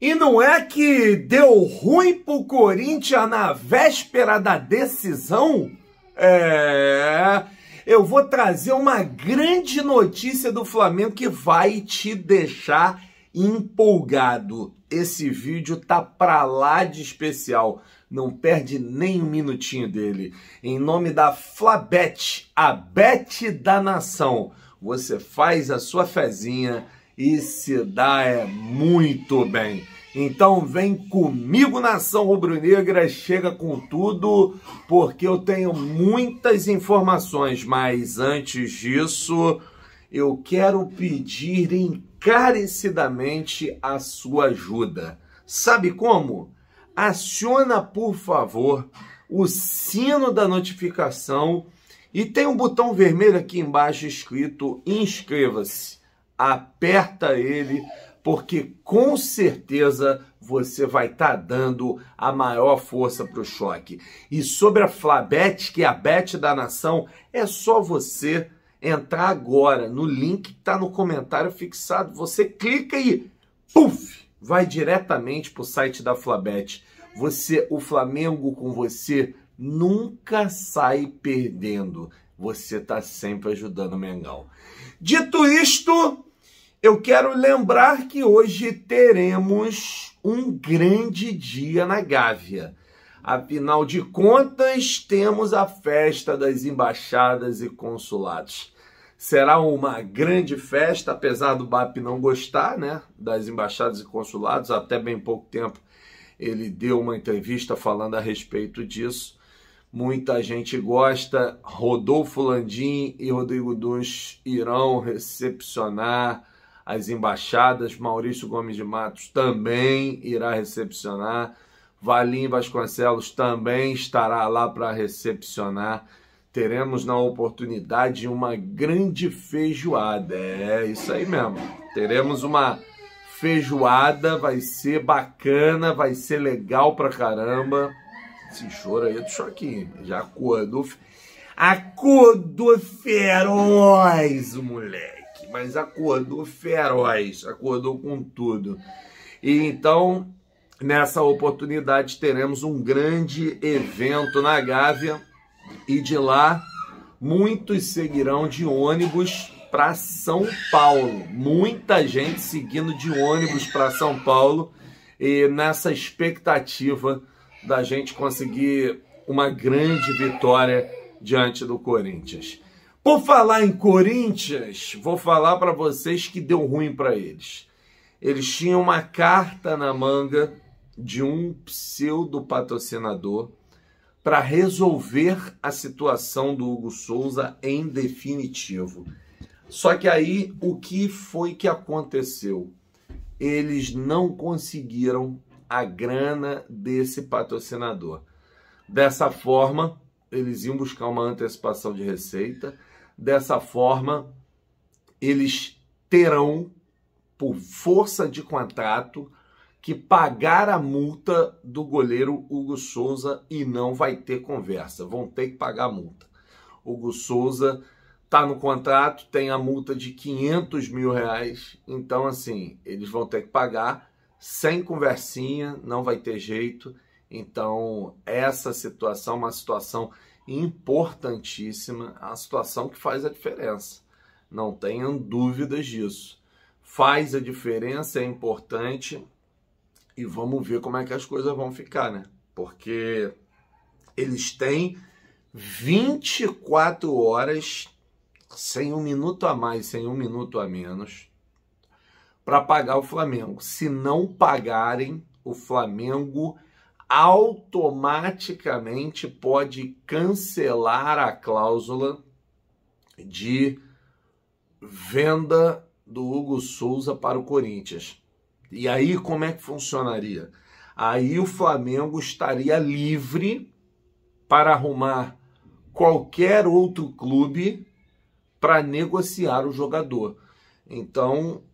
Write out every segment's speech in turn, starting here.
E não é que deu ruim pro Corinthians na véspera da decisão? É. Eu vou trazer uma grande notícia do Flamengo que vai te deixar empolgado. Esse vídeo tá pra lá de especial. Não perde nem um minutinho dele. Em nome da Flabet, a bet da nação, você faz a sua fezinha e se dá é muito bem. Então vem comigo nação rubro-negra, chega com tudo, porque eu tenho muitas informações, mas antes disso, eu quero pedir encarecidamente a sua ajuda. Sabe como? Aciona, por favor, o sino da notificação e tem um botão vermelho aqui embaixo escrito inscreva-se aperta ele, porque com certeza você vai estar tá dando a maior força para o choque. E sobre a Flabet, que é a bet da nação, é só você entrar agora no link que está no comentário fixado. Você clica e puf, vai diretamente para o site da Flabet. Você, o Flamengo com você nunca sai perdendo. Você está sempre ajudando o Mengão. Dito isto, eu quero lembrar que hoje teremos um grande dia na Gávea. Afinal de contas, temos a festa das embaixadas e consulados. Será uma grande festa, apesar do BAP não gostar né, das embaixadas e consulados. Até bem pouco tempo ele deu uma entrevista falando a respeito disso. Muita gente gosta. Rodolfo Landim e Rodrigo Duns irão recepcionar as embaixadas. Maurício Gomes de Matos também irá recepcionar. Valim Vasconcelos também estará lá para recepcionar. Teremos na oportunidade uma grande feijoada. É isso aí mesmo. Teremos uma feijoada, vai ser bacana, vai ser legal pra caramba. Esse choro aí é do Choquinho. Já acordou. Acordou feroz, moleque mas acordou feroz, acordou com tudo. E então, nessa oportunidade, teremos um grande evento na Gávea e de lá muitos seguirão de ônibus para São Paulo. Muita gente seguindo de ônibus para São Paulo e nessa expectativa da gente conseguir uma grande vitória diante do Corinthians. Por falar em Corinthians, vou falar para vocês que deu ruim para eles. Eles tinham uma carta na manga de um pseudo patrocinador para resolver a situação do Hugo Souza em definitivo. Só que aí o que foi que aconteceu? Eles não conseguiram a grana desse patrocinador. Dessa forma, eles iam buscar uma antecipação de receita Dessa forma, eles terão, por força de contrato, que pagar a multa do goleiro Hugo Souza e não vai ter conversa. Vão ter que pagar a multa. Hugo Souza está no contrato, tem a multa de 500 mil reais. Então, assim, eles vão ter que pagar sem conversinha, não vai ter jeito. Então, essa situação é uma situação importantíssima, a situação que faz a diferença. Não tenham dúvidas disso. Faz a diferença, é importante e vamos ver como é que as coisas vão ficar, né? Porque eles têm 24 horas sem um minuto a mais, sem um minuto a menos para pagar o Flamengo. Se não pagarem, o Flamengo automaticamente pode cancelar a cláusula de venda do Hugo Souza para o Corinthians. E aí como é que funcionaria? Aí o Flamengo estaria livre para arrumar qualquer outro clube para negociar o jogador. Então,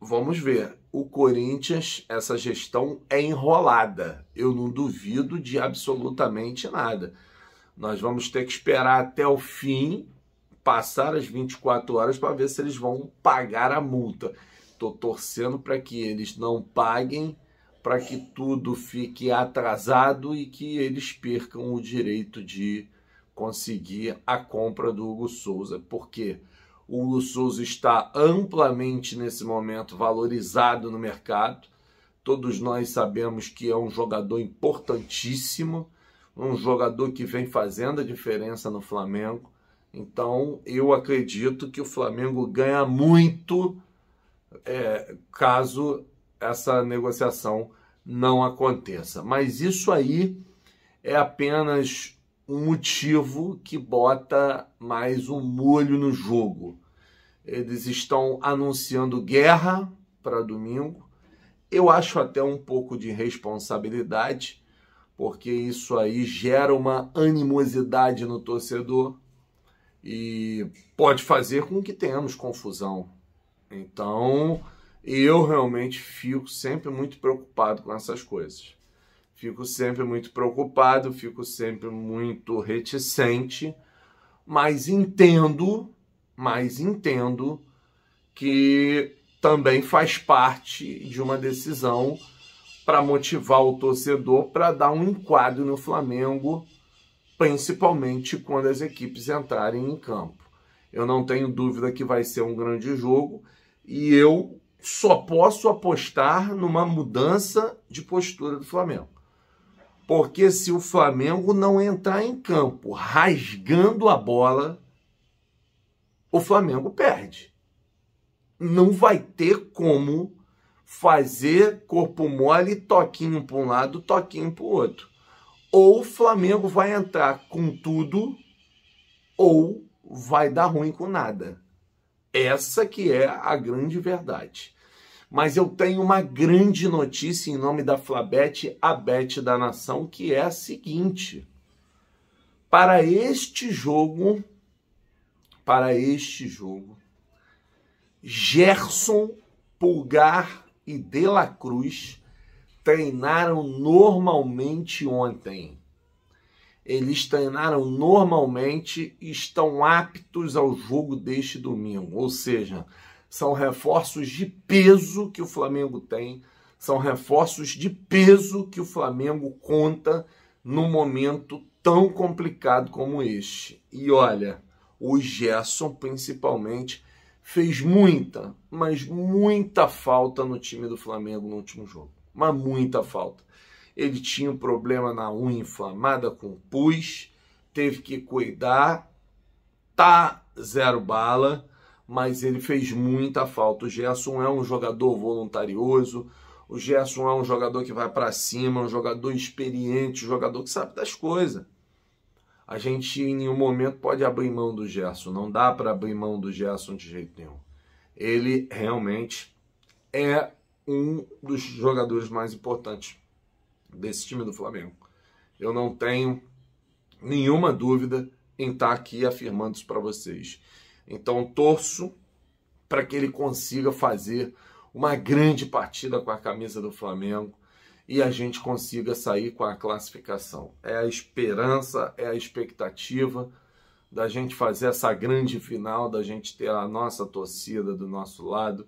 vamos ver o Corinthians, essa gestão é enrolada. Eu não duvido de absolutamente nada. Nós vamos ter que esperar até o fim, passar as 24 horas para ver se eles vão pagar a multa. Estou torcendo para que eles não paguem, para que tudo fique atrasado e que eles percam o direito de conseguir a compra do Hugo Souza. Por quê? Porque o Hugo Souza está amplamente nesse momento valorizado no mercado. Todos nós sabemos que é um jogador importantíssimo, um jogador que vem fazendo a diferença no Flamengo. Então, eu acredito que o Flamengo ganha muito é, caso essa negociação não aconteça. Mas isso aí é apenas um motivo que bota mais um molho no jogo. Eles estão anunciando guerra para domingo. Eu acho até um pouco de responsabilidade, porque isso aí gera uma animosidade no torcedor e pode fazer com que tenhamos confusão. Então, eu realmente fico sempre muito preocupado com essas coisas. Fico sempre muito preocupado, fico sempre muito reticente, mas entendo mas entendo que também faz parte de uma decisão para motivar o torcedor para dar um enquadro no Flamengo, principalmente quando as equipes entrarem em campo. Eu não tenho dúvida que vai ser um grande jogo e eu só posso apostar numa mudança de postura do Flamengo. Porque se o Flamengo não entrar em campo rasgando a bola, o Flamengo perde. Não vai ter como fazer corpo mole, toquinho para um lado, toquinho para o outro. Ou o Flamengo vai entrar com tudo, ou vai dar ruim com nada. Essa que é a grande verdade. Mas eu tenho uma grande notícia em nome da Flabete, a Bet da Nação, que é a seguinte. Para este jogo, para este jogo. Gerson, Pulgar e De La Cruz treinaram normalmente ontem. Eles treinaram normalmente e estão aptos ao jogo deste domingo. Ou seja, são reforços de peso que o Flamengo tem, são reforços de peso que o Flamengo conta num momento tão complicado como este. E olha, o Gerson principalmente fez muita, mas muita falta no time do Flamengo no último jogo. Mas muita falta. Ele tinha um problema na unha inflamada com pus, teve que cuidar, tá zero bala, mas ele fez muita falta. O Gerson é um jogador voluntarioso, o Gerson é um jogador que vai para cima, um jogador experiente, um jogador que sabe das coisas a gente em nenhum momento pode abrir mão do Gerson. Não dá para abrir mão do Gerson de jeito nenhum. Ele realmente é um dos jogadores mais importantes desse time do Flamengo. Eu não tenho nenhuma dúvida em estar tá aqui afirmando isso para vocês. Então torço para que ele consiga fazer uma grande partida com a camisa do Flamengo e a gente consiga sair com a classificação. É a esperança, é a expectativa da gente fazer essa grande final, da gente ter a nossa torcida do nosso lado,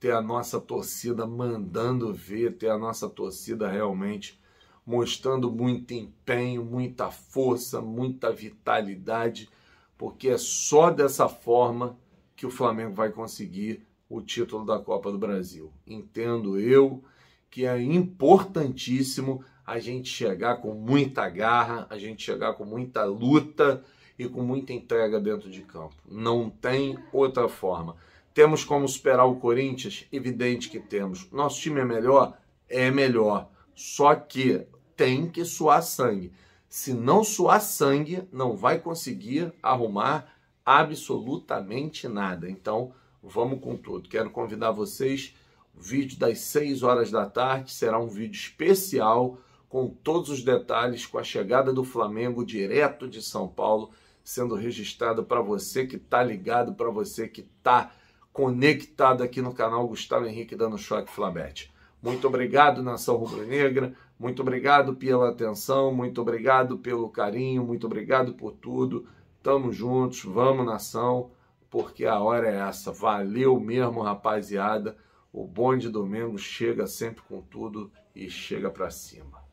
ter a nossa torcida mandando ver, ter a nossa torcida realmente mostrando muito empenho, muita força, muita vitalidade, porque é só dessa forma que o Flamengo vai conseguir o título da Copa do Brasil. Entendo eu que é importantíssimo a gente chegar com muita garra, a gente chegar com muita luta e com muita entrega dentro de campo. Não tem outra forma. Temos como superar o Corinthians? Evidente que temos. Nosso time é melhor? É melhor. Só que tem que suar sangue. Se não suar sangue, não vai conseguir arrumar absolutamente nada. Então, vamos com tudo. Quero convidar vocês vídeo das 6 horas da tarde será um vídeo especial com todos os detalhes com a chegada do Flamengo direto de São Paulo sendo registrado para você que está ligado, para você que está conectado aqui no canal Gustavo Henrique dando choque Flabete. Muito obrigado, Nação Rubro-Negra. Muito obrigado pela atenção, muito obrigado pelo carinho, muito obrigado por tudo. Tamo juntos, vamos, nação, porque a hora é essa. Valeu mesmo, rapaziada. O bonde domingo chega sempre com tudo e chega para cima.